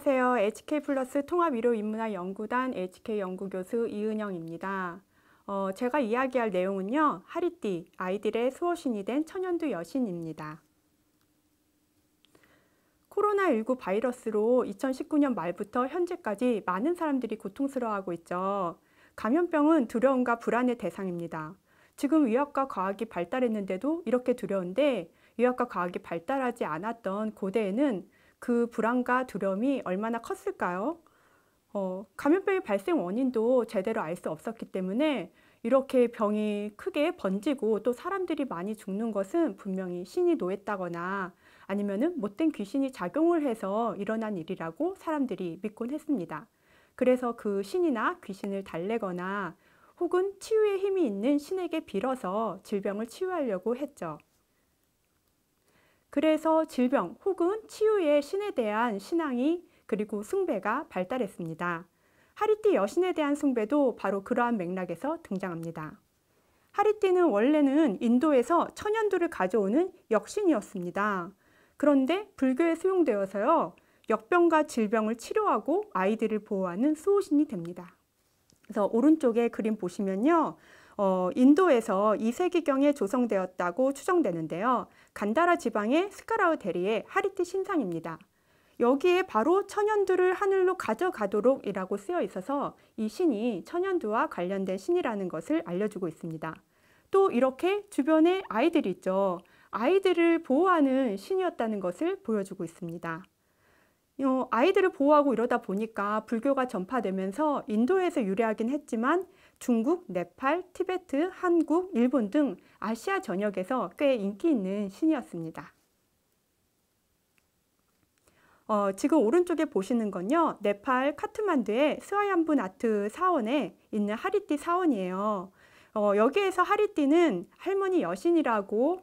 안녕하세요. HK 플러스 통합의료 인문학 연구단 HK 연구교수 이은영입니다. 어, 제가 이야기할 내용은요. 하리띠, 아이들의 수호신이 된 천연두 여신입니다. 코로나19 바이러스로 2019년 말부터 현재까지 많은 사람들이 고통스러워하고 있죠. 감염병은 두려움과 불안의 대상입니다. 지금 의학과 과학이 발달했는데도 이렇게 두려운데 의학과 과학이 발달하지 않았던 고대에는 그 불안과 두려움이 얼마나 컸을까요? 어, 감염병의 발생 원인도 제대로 알 수 없었기 때문에 이렇게 병이 크게 번지고 또 사람들이 많이 죽는 것은 분명히 신이 노했다거나 아니면 못된 귀신이 작용을 해서 일어난 일이라고 사람들이 믿곤 했습니다. 그래서 그 신이나 귀신을 달래거나 혹은 치유의 힘이 있는 신에게 빌어서 질병을 치유하려고 했죠. 그래서 질병 혹은 치유의 신에 대한 신앙이 그리고 숭배가 발달했습니다. 하리띠 여신에 대한 숭배도 바로 그러한 맥락에서 등장합니다. 하리띠는 원래는 인도에서 천연두를 가져오는 역신이었습니다. 그런데 불교에 수용되어서요. 역병과 질병을 치료하고 아이들을 보호하는 수호신이 됩니다. 그래서 오른쪽에 그림 보시면요. 어, 인도에서 2세기경에 조성되었다고 추정되는데요. 간다라 지방의 스카라우 대리의 하리티 신상입니다. 여기에 바로 천연두를 하늘로 가져가도록이라고 쓰여 있어서 이 신이 천연두와 관련된 신이라는 것을 알려주고 있습니다. 또 이렇게 주변에 아이들이 있죠. 아이들을 보호하는 신이었다는 것을 보여주고 있습니다. 어, 아이들을 보호하고 이러다 보니까 불교가 전파되면서 인도에서 유래하긴 했지만 중국, 네팔, 티베트, 한국, 일본 등 아시아 전역에서 꽤 인기 있는 신이었습니다. 어, 지금 오른쪽에 보시는 건요. 네팔 카트만두의 스와얀분 아트 사원에 있는 하리띠 사원이에요. 어, 여기에서 하리띠는 할머니 여신이라고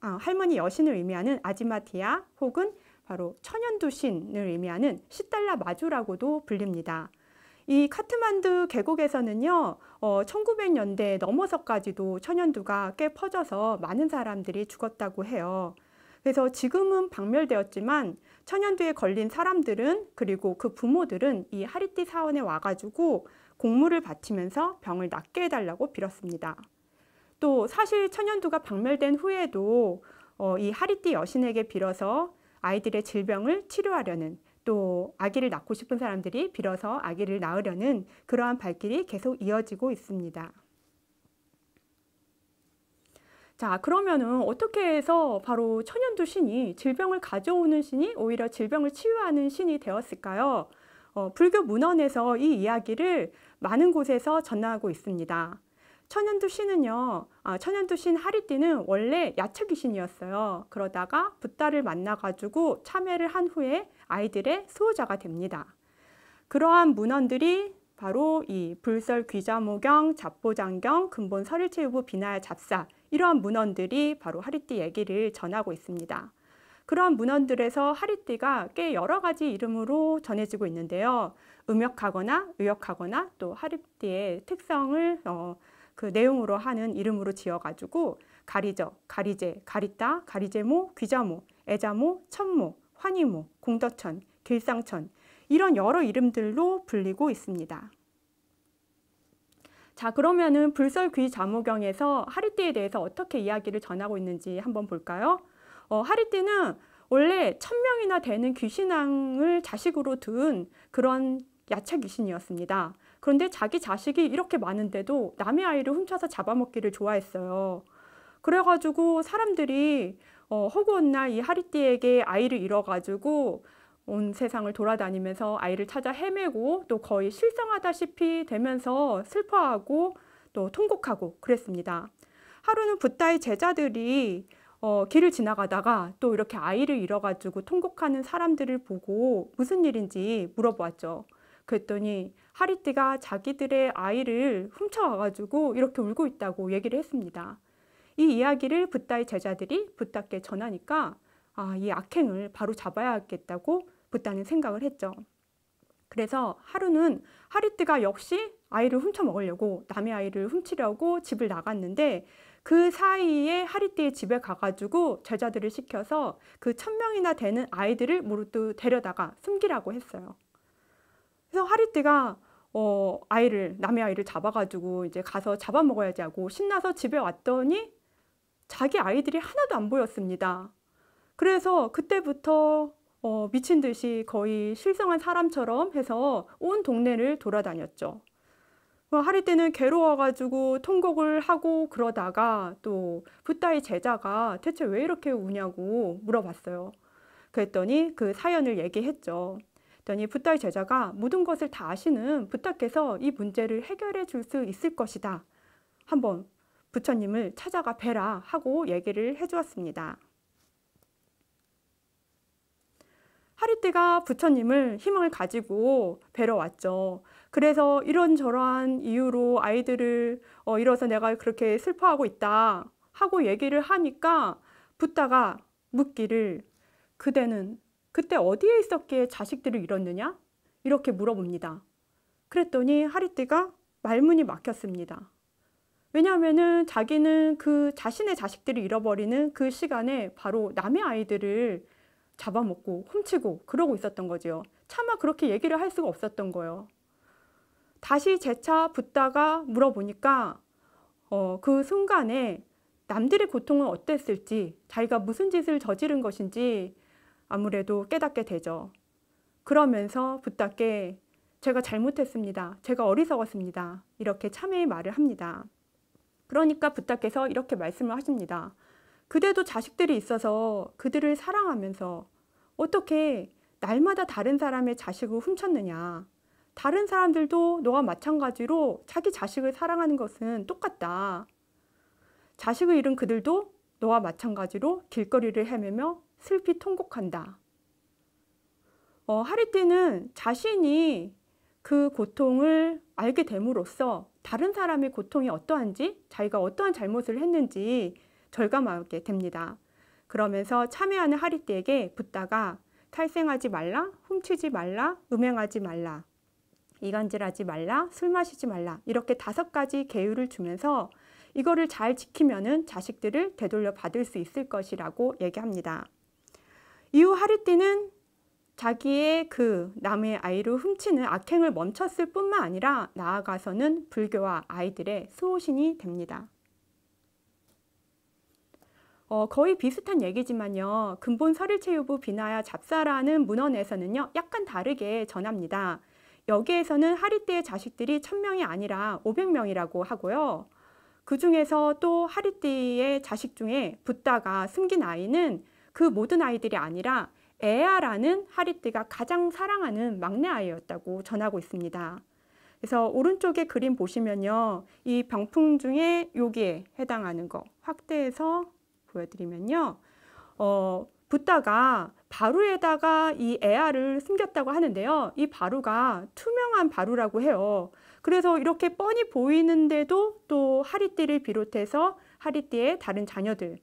아, 할머니 여신을 의미하는 아지마티아 혹은 바로 천연두 신을 의미하는 시달라 마주라고도 불립니다. 이 카트만두 계곡에서는요, 어, 1900년대 넘어서까지도 천연두가 꽤 퍼져서 많은 사람들이 죽었다고 해요. 그래서 지금은 박멸되었지만 천연두에 걸린 사람들은 그리고 그 부모들은 이 하리띠 사원에 와가지고 공물을 바치면서 병을 낫게 해달라고 빌었습니다. 또 사실 천연두가 박멸된 후에도 어, 이 하리띠 여신에게 빌어서 아이들의 질병을 치료하려는 또 아기를 낳고 싶은 사람들이 빌어서 아기를 낳으려는 그러한 발길이 계속 이어지고 있습니다. 자, 그러면은 어떻게 해서 바로 천연두 신이 질병을 가져오는 신이 오히려 질병을 치유하는 신이 되었을까요? 어, 불교 문헌에서 이 이야기를 많은 곳에서 전하고 있습니다. 천연두 신은요, 아, 천연두 신 하리띠는 원래 야채 귀신이었어요. 그러다가 붓다를 만나가지고 참회를 한 후에 아이들의 수호자가 됩니다. 그러한 문헌들이 바로 이 불설 귀자모경, 잡보장경, 근본 서일체유부 비나야 잡사 이러한 문헌들이 바로 하리띠 얘기를 전하고 있습니다. 그러한 문헌들에서 하리띠가 꽤 여러 가지 이름으로 전해지고 있는데요. 음역하거나 의역하거나 또 하리띠의 특성을 어, 그 내용으로 하는 이름으로 지어가지고 가리저, 가리제, 가리따, 가리제모, 귀자모, 애자모, 천모 환희모, 공덕천, 길상천 이런 여러 이름들로 불리고 있습니다. 자 그러면은 불설귀 자모경에서 하리띠에 대해서 어떻게 이야기를 전하고 있는지 한번 볼까요? 어, 하리띠는 원래 천명이나 되는 귀신왕을 자식으로 둔 그런 야채 귀신이었습니다. 그런데 자기 자식이 이렇게 많은데도 남의 아이를 훔쳐서 잡아먹기를 좋아했어요. 그래가지고 사람들이 어, 허구한 날이 하리띠에게 아이를 잃어가지고 온 세상을 돌아다니면서 아이를 찾아 헤매고 또 거의 실상하다시피 되면서 슬퍼하고 또 통곡하고 그랬습니다. 하루는 붓다의 제자들이 어, 길을 지나가다가 또 이렇게 아이를 잃어가지고 통곡하는 사람들을 보고 무슨 일인지 물어보았죠. 그랬더니 하리띠가 자기들의 아이를 훔쳐와가지고 이렇게 울고 있다고 얘기를 했습니다. 이 이야기를 붓다의 제자들이 붓다께 전하니까 아, 이 악행을 바로 잡아야겠다고 붓다는 생각을 했죠. 그래서 하루는 하리트가 역시 아이를 훔쳐 먹으려고 남의 아이를 훔치려고 집을 나갔는데 그 사이에 하리띠의 집에 가가지고 제자들을 시켜서 그 천명이나 되는 아이들을 모르또 데려다가 숨기라고 했어요. 그래서 하리띠가 어, 아이를, 남의 아이를 잡아가지고 이제 가서 잡아먹어야지 하고 신나서 집에 왔더니 자기 아이들이 하나도 안 보였습니다. 그래서 그때부터 어, 미친 듯이 거의 실성한 사람처럼 해서 온 동네를 돌아다녔죠. 그 하리 때는 괴로워가지고 통곡을 하고 그러다가 또 붓다이 제자가 대체 왜 이렇게 우냐고 물어봤어요. 그랬더니 그 사연을 얘기했죠. 그랬더니 붓다이 제자가 모든 것을 다 아시는 부탁께서 이 문제를 해결해 줄 수 있을 것이다. 한번 부처님을 찾아가 뵈라 하고 얘기를 해주었습니다. 하리띠가 부처님을 희망을 가지고 뵈러 왔죠. 그래서 이런저러한 이유로 아이들을 어, 잃어서 내가 그렇게 슬퍼하고 있다 하고 얘기를 하니까 붓다가 묻기를 그대는 그때 어디에 있었기에 자식들을 잃었느냐? 이렇게 물어봅니다. 그랬더니 하리띠가 말문이 막혔습니다. 왜냐하면은 자기는 그 자신의 자식들을 잃어버리는 그 시간에 바로 남의 아이들을 잡아먹고 훔치고 그러고 있었던 거죠 차마 그렇게 얘기를 할 수가 없었던 거예요. 다시 재차 붙다가 물어보니까 어, 그 순간에 남들의 고통은 어땠을지 자기가 무슨 짓을 저지른 것인지 아무래도 깨닫게 되죠. 그러면서 붙답게 제가 잘못했습니다. 제가 어리석었습니다. 이렇게 참회의 말을 합니다. 그러니까 부탁해서 이렇게 말씀을 하십니다. 그대도 자식들이 있어서 그들을 사랑하면서 어떻게 날마다 다른 사람의 자식을 훔쳤느냐. 다른 사람들도 너와 마찬가지로 자기 자식을 사랑하는 것은 똑같다. 자식을 잃은 그들도 너와 마찬가지로 길거리를 헤매며 슬피 통곡한다. 어, 하리띠는 자신이 그 고통을 알게 됨으로써 다른 사람의 고통이 어떠한지 자기가 어떠한 잘못을 했는지 절감하게 됩니다. 그러면서 참여하는 하리띠에게 붓다가 탈생하지 말라, 훔치지 말라, 음행하지 말라, 이간질하지 말라, 술 마시지 말라 이렇게 다섯 가지 계율을 주면서 이거를 잘 지키면은 자식들을 되돌려 받을 수 있을 것이라고 얘기합니다. 이후 하리띠는 자기의 그 남의 아이로 훔치는 악행을 멈췄을 뿐만 아니라 나아가서는 불교와 아이들의 수호신이 됩니다. 어, 거의 비슷한 얘기지만요. 근본 서릴체유부 비나야 잡사라는 문헌에서는요. 약간 다르게 전합니다. 여기에서는 하리 때의 자식들이 천명이 아니라 오백 명이라고 하고요. 그 중에서 또 하리 때의 자식 중에 붓다가 숨긴 아이는 그 모든 아이들이 아니라 에아라는 하리띠가 가장 사랑하는 막내 아이였다고 전하고 있습니다. 그래서 오른쪽에 그림 보시면요. 이 병풍 중에 여기에 해당하는 거 확대해서 보여드리면요. 어, 붓다가 바루에다가 이 에아를 숨겼다고 하는데요. 이 바루가 투명한 바루라고 해요. 그래서 이렇게 뻔히 보이는데도 또 하리띠를 비롯해서 하리띠의 다른 자녀들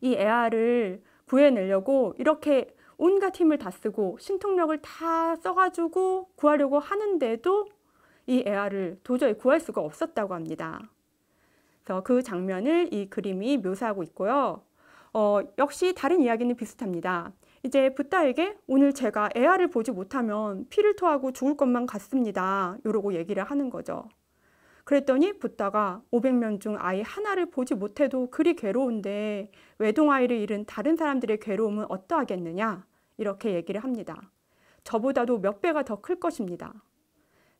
이 에아를 구해내려고 이렇게 온갖 힘을 다 쓰고 신통력을 다 써가지고 구하려고 하는데도 이에아를 도저히 구할 수가 없었다고 합니다. 그래서 그 장면을 이 그림이 묘사하고 있고요. 어, 역시 다른 이야기는 비슷합니다. 이제 부다에게 오늘 제가 에아를 보지 못하면 피를 토하고 죽을 것만 같습니다. 이러고 얘기를 하는 거죠. 그랬더니 붓다가 500명 중 아이 하나를 보지 못해도 그리 괴로운데 외동아이를 잃은 다른 사람들의 괴로움은 어떠하겠느냐 이렇게 얘기를 합니다. 저보다도 몇 배가 더 클 것입니다.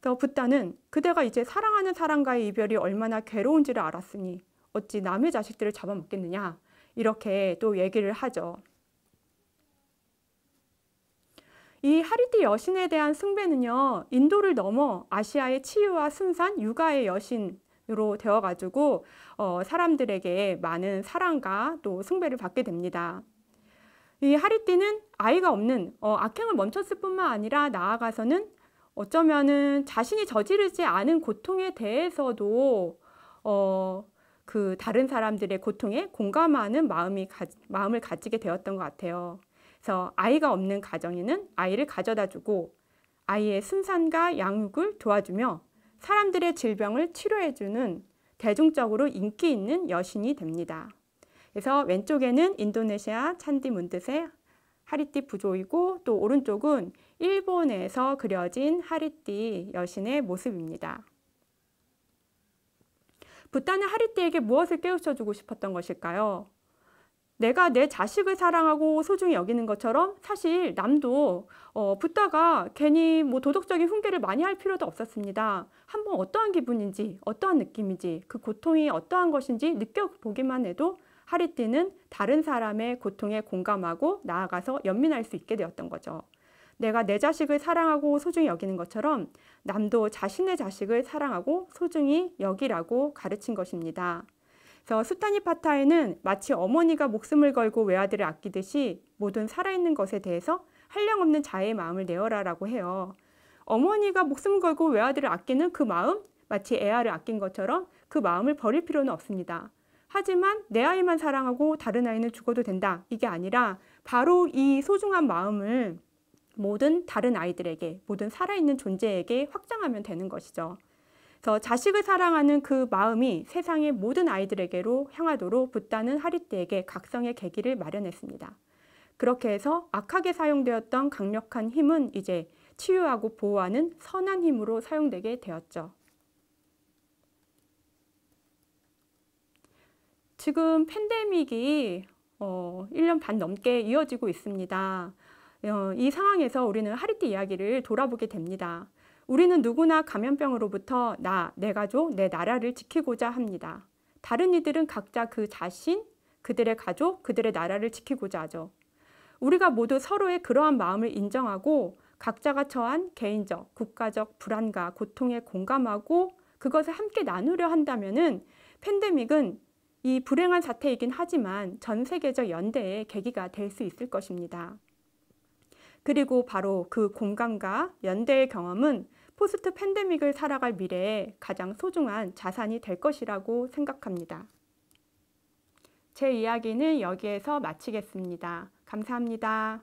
그래서 붓다는 그대가 이제 사랑하는 사람과의 이별이 얼마나 괴로운지를 알았으니 어찌 남의 자식들을 잡아먹겠느냐 이렇게 또 얘기를 하죠. 이 하리띠 여신에 대한 숭배는요, 인도를 넘어 아시아의 치유와 순산, 육아의 여신으로 되어가지고 어, 사람들에게 많은 사랑과 또 숭배를 받게 됩니다. 이 하리띠는 아이가 없는 어, 악행을 멈췄을 뿐만 아니라 나아가서는 어쩌면은 자신이 저지르지 않은 고통에 대해서도 어, 그 다른 사람들의 고통에 공감하는 마음이 가, 마음을 가지게 되었던 것 같아요. 그래서 아이가 없는 가정에는 아이를 가져다 주고 아이의 순산과 양육을 도와주며 사람들의 질병을 치료해주는 대중적으로 인기 있는 여신이 됩니다. 그래서 왼쪽에는 인도네시아 찬디 문뜻의 하리띠 부조이고 또 오른쪽은 일본에서 그려진 하리띠 여신의 모습입니다. 부탄은 하리띠에게 무엇을 깨우쳐주고 싶었던 것일까요? 내가 내 자식을 사랑하고 소중히 여기는 것처럼 사실 남도 어, 부다가 괜히 뭐 도덕적인 훈계를 많이 할 필요도 없었습니다. 한번 어떠한 기분인지 어떠한 느낌인지 그 고통이 어떠한 것인지 느껴보기만 해도 하리띠는 다른 사람의 고통에 공감하고 나아가서 연민할 수 있게 되었던 거죠. 내가 내 자식을 사랑하고 소중히 여기는 것처럼 남도 자신의 자식을 사랑하고 소중히 여기라고 가르친 것입니다. 그래서 수타니파타에는 마치 어머니가 목숨을 걸고 외아들을 아끼듯이 모든 살아있는 것에 대해서 한량없는 자의 마음을 내어라라고 해요. 어머니가 목숨 을 걸고 외아들을 아끼는 그 마음, 마치 애아를 아낀 것처럼 그 마음을 버릴 필요는 없습니다. 하지만 내 아이만 사랑하고 다른 아이는 죽어도 된다. 이게 아니라 바로 이 소중한 마음을 모든 다른 아이들에게, 모든 살아있는 존재에게 확장하면 되는 것이죠. 그래서 자식을 사랑하는 그 마음이 세상의 모든 아이들에게로 향하도록 붓다는 하리띠에게 각성의 계기를 마련했습니다. 그렇게 해서 악하게 사용되었던 강력한 힘은 이제 치유하고 보호하는 선한 힘으로 사용되게 되었죠. 지금 팬데믹이 어, 1년 반 넘게 이어지고 있습니다. 어, 이 상황에서 우리는 하리띠 이야기를 돌아보게 됩니다. 우리는 누구나 감염병으로부터 나, 내 가족, 내 나라를 지키고자 합니다. 다른 이들은 각자 그 자신, 그들의 가족, 그들의 나라를 지키고자 하죠. 우리가 모두 서로의 그러한 마음을 인정하고 각자가 처한 개인적, 국가적 불안과 고통에 공감하고 그것을 함께 나누려 한다면은 팬데믹은 이 불행한 사태이긴 하지만 전 세계적 연대의 계기가 될 수 있을 것입니다. 그리고 바로 그 공간과 연대의 경험은 포스트 팬데믹을 살아갈 미래에 가장 소중한 자산이 될 것이라고 생각합니다. 제 이야기는 여기에서 마치겠습니다. 감사합니다.